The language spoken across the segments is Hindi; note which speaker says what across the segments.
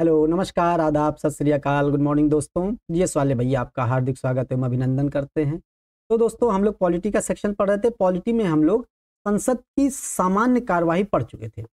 Speaker 1: हेलो नमस्कार आदाब सत श्रीकाल गुड मॉर्निंग दोस्तों ये सवाल भैया आपका हार्दिक स्वागत एवं अभिनंदन करते हैं तो दोस्तों हम लोग पॉलिटी का सेक्शन पढ़ रहे थे पॉलिटी में हम लोग संसद की सामान्य कार्यवाही पढ़ चुके थे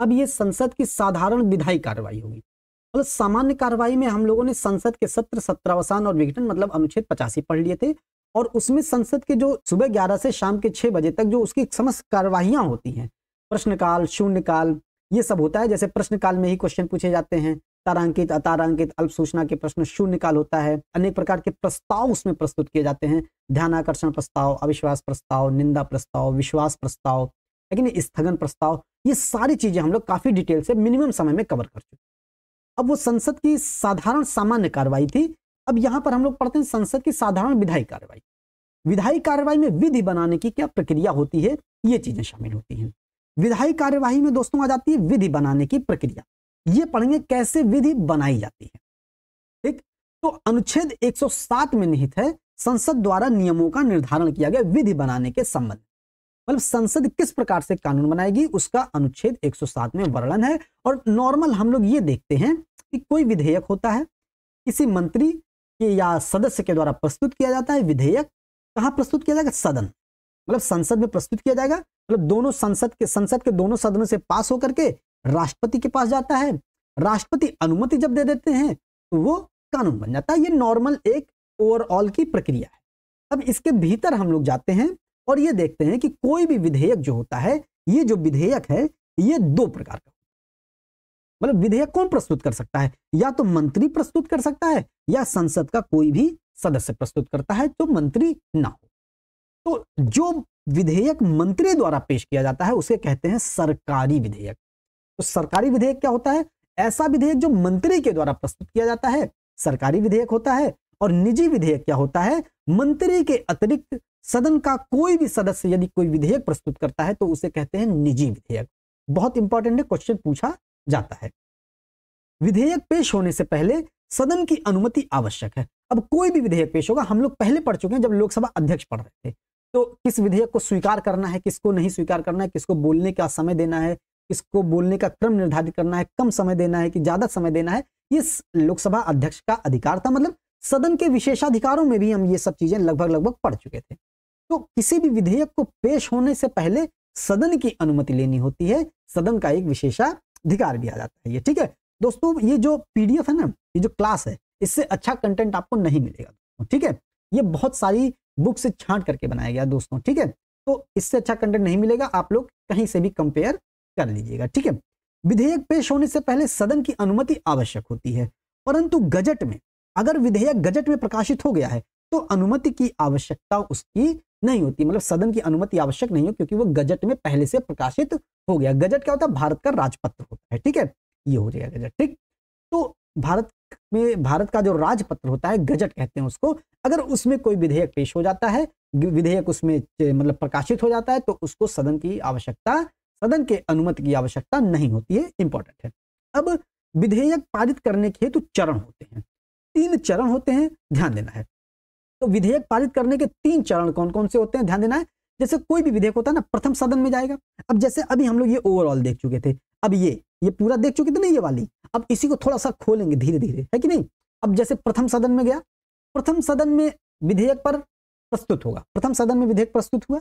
Speaker 1: अब ये संसद की साधारण विधायी कार्यवाही होगी मतलब सामान्य कार्यवाही में हम लोगों ने संसद के सत्र सत्रावसान और विघटन मतलब अनुच्छेद पचासी पढ़ लिए थे और उसमें संसद के जो सुबह ग्यारह से शाम के छह बजे तक जो उसकी समस्त कार्यवाहियां होती हैं प्रश्नकाल शून्यकाल ये सब होता है जैसे प्रश्नकाल में ही क्वेश्चन पूछे जाते हैं तारांकित अतारांकित अल्प सूचना के प्रश्न शून्य काल होता है अनेक प्रकार के प्रस्ताव उसमें प्रस्तुत किए जाते हैं ध्यान आकर्षण प्रस्ताव अविश्वास प्रस्ताव निंदा प्रस्ताव विश्वास प्रस्ताव लेकिन स्थगन प्रस्ताव ये सारी चीजें हम लोग काफी डिटेल से मिनिमम समय में कवर कर चुके अब वो संसद की साधारण सामान्य कार्रवाई थी अब यहाँ पर हम लोग पढ़ते हैं संसद की साधारण विधायी कार्रवाई विधायी कार्रवाई में विधि बनाने की क्या प्रक्रिया होती है ये चीजें शामिल होती हैं विधायी कार्यवाही में दोस्तों आ जाती है विधि बनाने की प्रक्रिया ये पढ़ेंगे कैसे विधि बनाई जाती है ठीक तो अनुच्छेद 107 में निहित है संसद द्वारा नियमों का निर्धारण किया गया विधि बनाने के संबंध मतलब संसद किस प्रकार से कानून बनाएगी उसका अनुच्छेद 107 में वर्णन है और नॉर्मल हम लोग ये देखते हैं कि कोई विधेयक होता है किसी मंत्री के या सदस्य के द्वारा प्रस्तुत किया जाता है विधेयक कहाँ प्रस्तुत किया जाएगा सदन मतलब संसद में प्रस्तुत किया जाएगा मतलब दोनों संसद के संसद के दोनों सदनों से पास होकर के राष्ट्रपति के पास जाता है राष्ट्रपति अनुमति जब दे देते हैं तो वो कानून बन जाता है ये नॉर्मल एक ओवरऑल की प्रक्रिया है अब इसके भीतर हम लोग जाते हैं और ये देखते हैं कि कोई भी विधेयक जो होता है ये जो विधेयक है ये दो प्रकार का मतलब विधेयक कौन प्रस्तुत कर सकता है या तो मंत्री प्रस्तुत कर सकता है या संसद का कोई भी सदस्य प्रस्तुत करता है जो मंत्री ना हो तो जो विधेयक मंत्री द्वारा पेश किया जाता है उसे कहते हैं सरकारी विधेयक तो सरकारी विधेयक क्या होता है ऐसा विधेयक जो मंत्री के द्वारा प्रस्तुत किया जाता है सरकारी विधेयक होता है और निजी विधेयक क्या होता है मंत्री के अतिरिक्त सदन का कोई भी सदस्य यदि कोई विधेयक प्रस्तुत करता है तो उसे कहते हैं निजी विधेयक बहुत इंपॉर्टेंट है क्वेश्चन पूछा जाता है विधेयक पेश होने से पहले सदन की अनुमति आवश्यक है अब कोई भी विधेयक पेश होगा हम लोग पहले पढ़ चुके हैं जब लोकसभा अध्यक्ष पढ़ रहे थे तो किस विधेयक को स्वीकार करना है किसको नहीं स्वीकार करना है किसको बोलने का समय देना है इसको बोलने का क्रम निर्धारित करना है कम समय देना है कि ज्यादा समय देना है ये लोकसभा अध्यक्ष का अधिकार था मतलब सदन के विशेषाधिकारों में भी हम ये सब चीजें लगभग लगभग पढ़ चुके थे तो किसी भी विधेयक को पेश होने से पहले सदन की अनुमति लेनी होती है सदन का एक विशेषाधिकार भी आ जाता है ये ठीक है दोस्तों ये जो पीडीएफ है ना ये जो क्लास है इससे अच्छा कंटेंट आपको नहीं मिलेगा ठीक है ये बहुत सारी बुक से छांट करके बनाया गया दोस्तों ठीक है तो इससे अच्छा कंटेंट नहीं मिलेगा आप लोग कहीं से भी कंपेयर कर लीजिएगा ठीक है विधेयक पेश होने से पहले सदन की अनुमति आवश्यक होती है परंतु गजट में अगर विधेयक गजट में प्रकाशित हो गया है तो अनुमति की आवश्यकता उसकी नहीं होती मतलब सदन की अनुमति आवश्यक नहीं हो क्योंकि वो गजट में पहले से प्रकाशित हो गया गजट क्या होता है भारत का राजपत्र होता है ठीक है ये हो जाएगा गजट ठीक तो भारत में भारत का जो राजपत्र होता है गजट कहते हैं उसको अगर उसमें कोई विधेयक पेश हो जाता है विधेयक उसमें मतलब प्रकाशित हो जाता है तो उसको सदन की आवश्यकता सदन के अनुमति की आवश्यकता नहीं होती है इंपॉर्टेंट है अब विधेयक पारित करने के हेतु चरण होते हैं तीन चरण होते हैं ध्यान देना है तो विधेयक पारित करने के तीन चरण कौन कौन से होते हैं ध्यान देना है जैसे कोई भी विधेयक होता है ना प्रथम सदन में जाएगा अब जैसे अभी हम लोग ये ओवरऑल देख चुके थे अब ये ये पूरा देख चुके थे ना ये वाली अब इसी को थोड़ा सा खोलेंगे धीरे धीरे है कि नहीं अब जैसे प्रथम सदन में गया प्रथम सदन में विधेयक पर प्रस्तुत होगा प्रथम सदन में विधेयक प्रस्तुत हुआ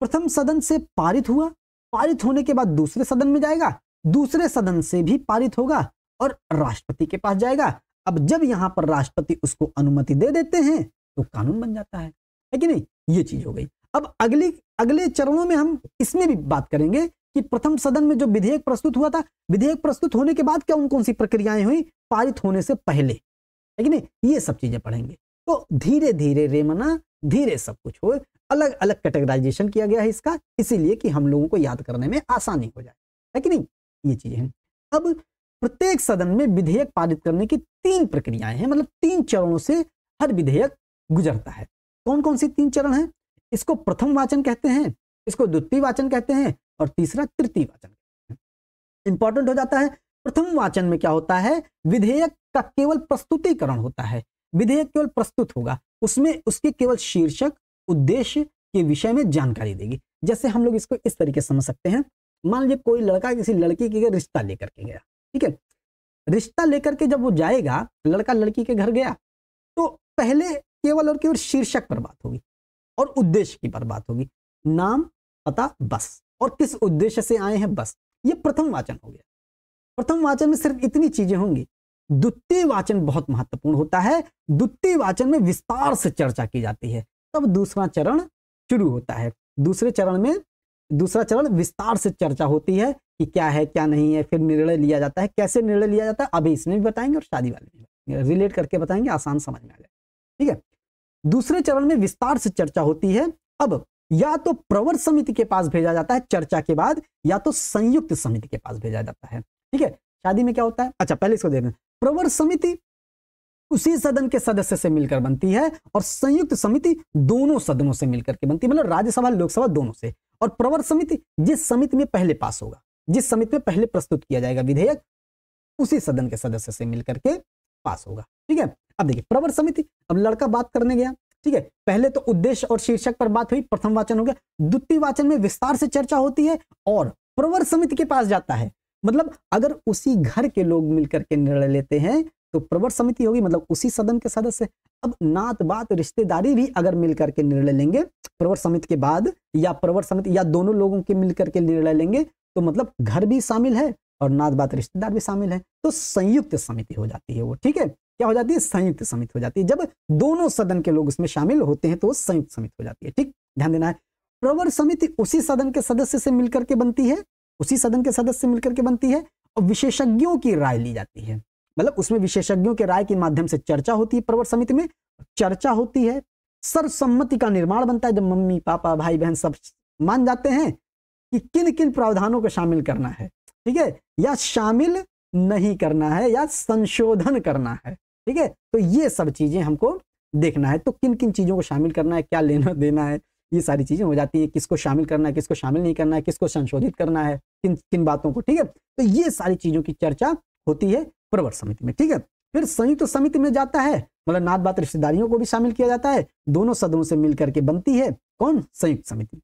Speaker 1: प्रथम सदन से पारित हुआ पारित होने के बाद दूसरे सदन में जाएगा दूसरे सदन से भी पारित होगा और राष्ट्रपति के पास जाएगा अब जब यहाँ पर राष्ट्रपति उसको अनुमति दे देते हैं तो कानून बन जाता है है कि नहीं ये चीज हो गई अब अगले अगले चरणों में हम इसमें भी बात करेंगे कि प्रथम सदन में जो विधेयक प्रस्तुत हुआ था विधेयक प्रस्तुत होने के बाद कौन कौन सी प्रक्रियाएं हुई पारित होने से पहले है कि नहीं ये सब चीजें पढ़ेंगे तो धीरे धीरे रेमना धीरे सब कुछ हो अलग अलग कैटेगराइजेशन किया गया है इसका इसीलिए कि हम लोगों को याद करने में आसानी हो जाए है कि नहीं ये चीजें हैं अब प्रत्येक सदन में विधेयक पारित करने की तीन प्रक्रियाएं हैं मतलब तीन चरणों से हर विधेयक गुजरता है कौन कौन सी तीन चरण है इसको प्रथम वाचन कहते हैं इसको द्वितीय वाचन कहते हैं और तीसरा तृतीय वाचन इंपॉर्टेंट हो जाता है प्रथम वाचन में क्या होता है विधेयक का केवल प्रस्तुतिकरण होता है विधेयक केवल प्रस्तुत होगा उसमें उसके केवल शीर्षक उद्देश्य के विषय में जानकारी देगी जैसे हम लोग इसको इस तरीके समझ सकते हैं मान लीजिए कोई लड़का किसी लड़की के घर रिश्ता लेकर के गया ठीक है रिश्ता लेकर के जब वो जाएगा लड़का लड़की के घर गया तो पहले केवल और केवल शीर्षक पर बात होगी और उद्देश्य की पर बात होगी नाम पता बस और किस उद्देश्य से आए हैं बस ये प्रथम वाचन हो गया प्रथम वाचन में सिर्फ इतनी चीजें होंगी द्वितीय वाचन बहुत महत्वपूर्ण होता है द्वितीय वाचन में विस्तार से चर्चा की जाती है तब दूसरा चरण शुरू होता है दूसरे चरण में दूसरा चरण विस्तार से चर्चा होती है कि क्या है क्या नहीं है फिर निर्णय लिया जाता है कैसे निर्णय लिया जाता है अभी इसमें भी बताएंगे और शादी वाले में रिलेट करके बताएंगे आसान समझ में आ जाए ठीक है दूसरे चरण में विस्तार से चर्चा होती है अब या तो प्रवर समिति के पास भेजा जाता है चर्चा के बाद या तो संयुक्त समिति के पास भेजा जाता है ठीक है शादी में क्या होता है अच्छा पहले इसको देखना प्रवर समिति उसी सदन के सदस्य से मिलकर बनती है और संयुक्त समिति दोनों सदनों से मिलकर के बनती है मतलब राज्यसभा लोकसभा दोनों से और प्रवर समिति जिस समिति में पहले पास होगा जिस समिति में पहले प्रस्तुत किया जाएगा विधेयक उसी सदन के सदस्य से मिलकर के पास होगा ठीक है अब देखिए प्रवर समिति अब लड़का बात करने गया ठीक है पहले तो उद्देश्य और शीर्षक पर बात हुई प्रथम वाचन हो गया द्वितीय वाचन में विस्तार से चर्चा होती है और प्रवर समिति के पास जाता है मतलब अगर उसी घर के लोग मिलकर के निर्णय लेते हैं तो प्रवर समिति होगी मतलब उसी सदन के सदस्य अब नात बात रिश्तेदारी भी अगर मिलकर के निर्णय लेंगे प्रवर समिति के बाद या प्रवर समिति या दोनों लोगों के मिलकर के निर्णय लेंगे तो मतलब घर भी शामिल है और नात बात रिश्तेदार भी शामिल है तो संयुक्त समिति हो जाती है वो ठीक है क्या हो जाती है संयुक्त समिति हो जाती है जब दोनों सदन के लोग उसमें शामिल होते हैं तो वो संयुक्त समिति हो जाती है ठीक ध्यान देना है प्रवर समिति उसी सदन के सदस्य से मिलकर के बनती है उसी सदन के सदस्य से मिलकर के बनती है और विशेषज्ञों की राय ली जाती है मतलब उसमें विशेषज्ञों के राय के माध्यम से चर्चा होती है प्रवर समिति में चर्चा होती है सर्वसम्मति का निर्माण बनता है जब मम्मी पापा भाई बहन सब मान जाते हैं कि किन किन प्रावधानों को शामिल करना है ठीक है या शामिल नहीं करना है या संशोधन करना है ठीक है तो ये सब चीजें हमको देखना है तो किन किन चीजों को शामिल करना है क्या लेना देना है ये सारी चीजें हो जाती है किसको शामिल करना है किसको शामिल नहीं करना है किसको संशोधित करना है किन किन बातों को ठीक है तो ये सारी चीजों की चर्चा होती है प्रवर समिति में ठीक है फिर संयुक्त समिति में जाता है मतलब नाथ बात रिश्तेदारियों को भी शामिल किया जाता है दोनों सदनों से मिलकर के बनती है कौन संयुक्त समिति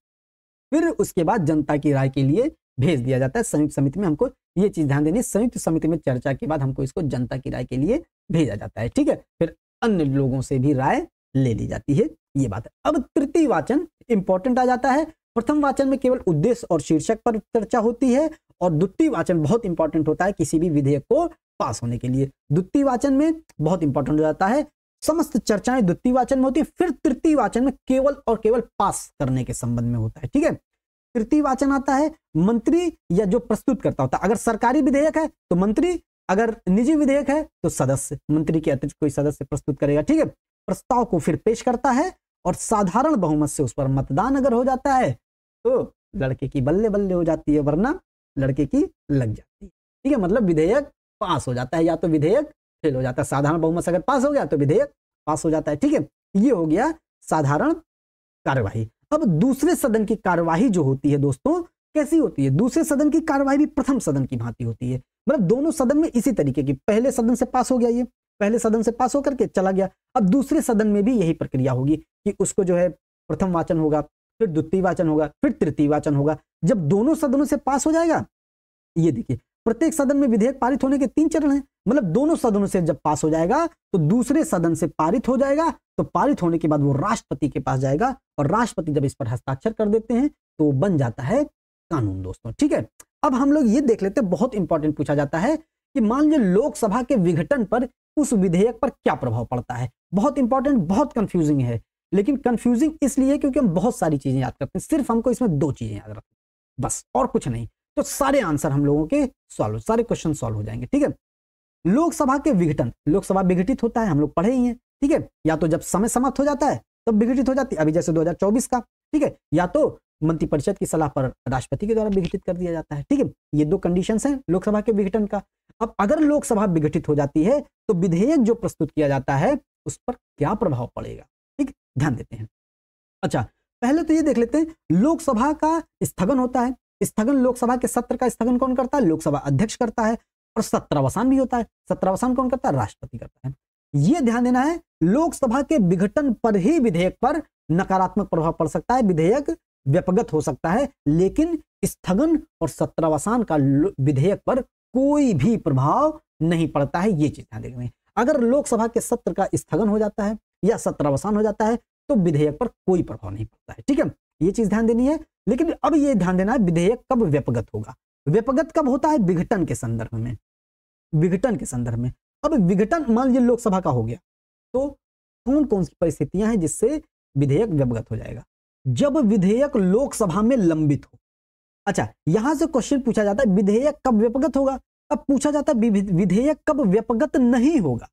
Speaker 1: फिर उसके बाद जनता की राय के लिए भेज दिया जाता है संयुक्त समिति में हमको ये चीज ध्यान देनी संयुक्त समिति में चर्चा के बाद हमको इसको जनता की राय के लिए भेजा जाता है ठीक है फिर अन्य लोगों से भी राय ले ली जाती है ये बात है अब तृतीय वाचन इंपॉर्टेंट आ जाता है प्रथम वाचन में केवल उद्देश्य और शीर्षक पर चर्चा होती है और द्वितीय वाचन बहुत इंपॉर्टेंट होता है किसी भी विधेयक को पास होने के लिए द्वितीय वाचन में बहुत इंपॉर्टेंट हो जाता है समस्त चर्चाएं द्वितीय वाचन में होती है फिर तृतीय वाचन में केवल और केवल पास करने के संबंध में होता है ठीक है तृतीय वाचन आता है मंत्री या जो प्रस्तुत करता होता है अगर सरकारी विधेयक है तो मंत्री अगर निजी विधेयक है तो सदस्य मंत्री के अतिरिक्त कोई सदस्य प्रस्तुत करेगा ठीक है प्रस्ताव को फिर पेश करता है और साधारण बहुमत से उस पर मतदान अगर हो जाता है तो लड़के की बल्ले बल्ले हो जाती है वरना लड़के की लग जाती है ठीक है मतलब विधेयक पास हो जाता है या तो विधेयक फेल हो जाता है साधारण बहुमत अगर पास हो गया तो विधेयक पास हो जाता है ठीक है ये हो गया साधारण कार्यवाही अब दूसरे सदन की कार्यवाही जो होती है दोस्तों कैसी होती है दूसरे सदन की कार्यवाही भी प्रथम सदन की भांति होती है मतलब दोनों सदन में इसी तरीके की पहले सदन से पास हो गया ये पहले सदन से पास होकर के चला गया अब दूसरे सदन में भी यही प्रक्रिया होगी कि उसको जो है प्रथम वाचन होगा फिर द्वितीय वाचन होगा फिर तृतीय वाचन होगा जब दोनों सदनों से पास हो जाएगा ये देखिए प्रत्येक सदन में विधेयक पारित होने के तीन चरण हैं मतलब दोनों सदनों से जब पास हो जाएगा तो दूसरे सदन से पारित हो जाएगा तो पारित होने के बाद वो राष्ट्रपति के पास जाएगा और राष्ट्रपति जब इस पर हस्ताक्षर कर देते हैं तो बन जाता है कानून दोस्तों ठीक है अब हम लोग ये देख लेते हैं बहुत इंपॉर्टेंट पूछा जाता है कि मान लीजिए लोकसभा के विघटन पर उस विधेयक पर क्या प्रभाव पड़ता है बहुत इंपॉर्टेंट बहुत कंफ्यूजिंग है लेकिन कंफ्यूजिंग इसलिए क्योंकि हम बहुत सारी चीजें याद करते हैं सिर्फ हमको इसमें दो चीजें याद रखनी बस और कुछ नहीं तो सारे आंसर हम लोगों के सॉल्व सारे क्वेश्चन सॉल्व हो जाएंगे ठीक है लोकसभा के विघटन लोकसभा विघटित होता है हम लोग पढ़े ही हैं ठीक है या तो जब समय समाप्त हो जाता है तब तो विघटित हो जाती है अभी जैसे 2024 का ठीक है या तो मंत्रिपरिषद की सलाह पर राष्ट्रपति के द्वारा विघटित कर दिया जाता है ठीक है ये दो कंडीशन है लोकसभा के विघटन का अब अगर लोकसभा विघटित हो जाती है तो विधेयक जो प्रस्तुत किया जाता है उस पर क्या प्रभाव पड़ेगा ठीक ध्यान देते हैं अच्छा पहले तो ये देख लेते हैं लोकसभा का स्थगन होता है स्थगन लोकसभा के सत्र का स्थगन कौन करता है लोकसभा अध्यक्ष करता है और सत्रावसान भी होता है सत्रावसान कौन करता है राष्ट्रपति करता है यह ध्यान देना है लोकसभा के विघटन पर ही विधेयक पर नकारात्मक प्रभाव पड़ सकता है विधेयक व्यपगत हो सकता है लेकिन स्थगन और सत्रावसान का विधेयक पर कोई भी प्रभाव नहीं पड़ता है ये चीज ध्यान देंगे अगर लोकसभा के सत्र का स्थगन हो जाता है या सत्रावसान हो जाता है तो विधेयक पर कोई प्रभाव नहीं पड़ता है ठीक है ये चीज ध्यान देनी है लेकिन अब ये ध्यान देना है विधेयक कब व्यपगत होगा व्यपगत कब होता है विघटन के संदर्भ में विघटन के संदर्भ में अब विघटन मान लीजिए लोकसभा का हो गया तो कौन कौन सी परिस्थितियां हैं जिससे विधेयक व्यपगत हो जाएगा जब विधेयक लोकसभा में लंबित हो अच्छा यहां से क्वेश्चन पूछा जाता है विधेयक कब व्यपगत होगा अब पूछा जाता है विधेयक कब व्यपगत नहीं होगा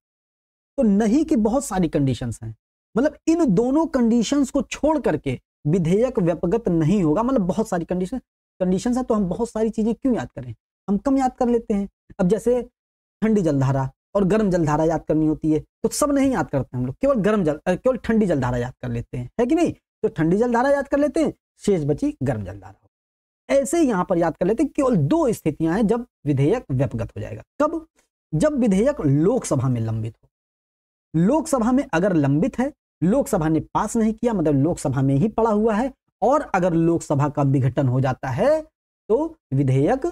Speaker 1: तो नहीं की बहुत सारी कंडीशंस हैं मतलब इन दोनों कंडीशंस को छोड़ करके विधेयक व्यपगत नहीं होगा मतलब बहुत सारी कंडीशन कंडीशन है तो हम बहुत सारी चीजें क्यों याद करें हम कम याद कर लेते हैं अब जैसे ठंडी जलधारा और गर्म जलधारा याद करनी होती है तो सब नहीं याद करते हम लोग केवल गर्म जल केवल ठंडी जलधारा याद कर लेते हैं है कि नहीं तो ठंडी जलधारा याद कर लेते हैं शेष बची गर्म जलधारा ऐसे ही यहाँ पर याद कर लेते हैं केवल दो स्थितियां हैं जब विधेयक व्यपगत हो जाएगा कब जब विधेयक लोकसभा में लंबित हो लोकसभा में अगर लंबित है लोकसभा ने पास नहीं किया मतलब लोकसभा में ही पड़ा हुआ है और अगर लोकसभा का विघटन हो जाता है तो विधेयक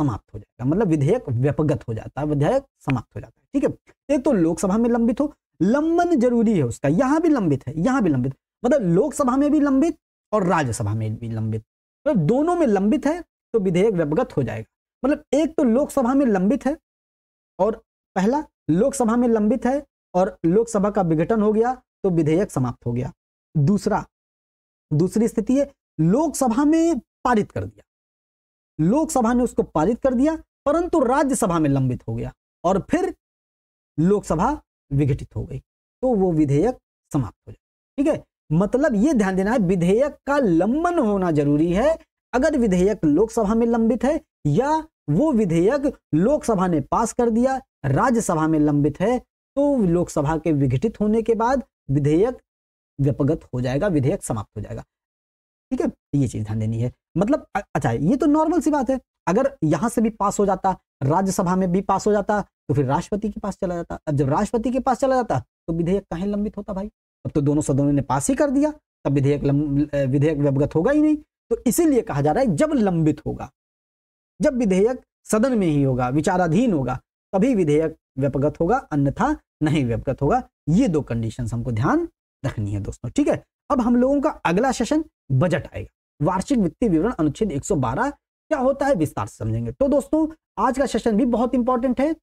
Speaker 1: समाप्त हो जाएगा मतलब विधेयक व्यपगत हो जाता है विधेयक समाप्त हो जाता है ठीक है एक तो लोकसभा में लंबित हो लंबन जरूरी है उसका यहां भी लंबित है यहां भी लंबित मतलब लोकसभा में भी लंबित और राज्यसभा में भी लंबित तो दोनों में लंबित है तो विधेयक व्यपगत हो जाएगा मतलब एक तो लोकसभा में लंबित है और पहला लोकसभा में लंबित है और लोकसभा का विघटन हो गया तो विधेयक समाप्त हो गया दूसरा दूसरी स्थिति है लोकसभा में पारित कर दिया लोकसभा ने उसको पारित कर दिया परंतु राज्यसभा में लंबित हो गया और फिर लोकसभा विघटित हो गई तो वो विधेयक समाप्त हो जाए ठीक है मतलब ये ध्यान देना है विधेयक का लंबन होना जरूरी है अगर विधेयक लोकसभा में लंबित है या वो विधेयक लोकसभा ने पास कर दिया राज्यसभा में लंबित है तो लोकसभा के विघटित होने के बाद विधेयक व्यपगत हो जाएगा विधेयक समाप्त हो जाएगा ठीक है ये चीज ध्यान देनी है मतलब अच्छा ये तो नॉर्मल सी बात है अगर यहां से भी पास हो जाता राज्यसभा में भी पास हो जाता तो फिर राष्ट्रपति के पास चला जाता अब जब राष्ट्रपति के पास चला जाता तो विधेयक कहा लंबित होता भाई अब तो दोनों सदनों ने पास ही कर दिया तब विधेयक विधेयक व्यवगत होगा ही नहीं तो इसीलिए कहा जा रहा है जब लंबित होगा जब विधेयक सदन में ही होगा विचाराधीन होगा तभी विधेयक व्यपगत होगा अन्यथा नहीं व्यवगत होगा ये दो कंडीशन हमको ध्यान रखनी है दोस्तों ठीक है अब हम लोगों का अगला सेशन बजट आएगा वार्षिक वित्तीय विवरण अनुच्छेद 112 क्या होता है विस्तार से समझेंगे तो दोस्तों आज का सेशन भी बहुत इंपॉर्टेंट है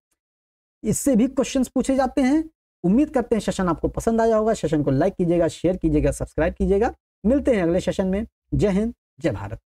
Speaker 1: इससे भी क्वेश्चंस पूछे जाते हैं उम्मीद करते हैं सेशन आपको पसंद आया होगा सेशन को लाइक कीजिएगा शेयर कीजिएगा सब्सक्राइब कीजिएगा मिलते हैं अगले सेशन में जय हिंद जय भारत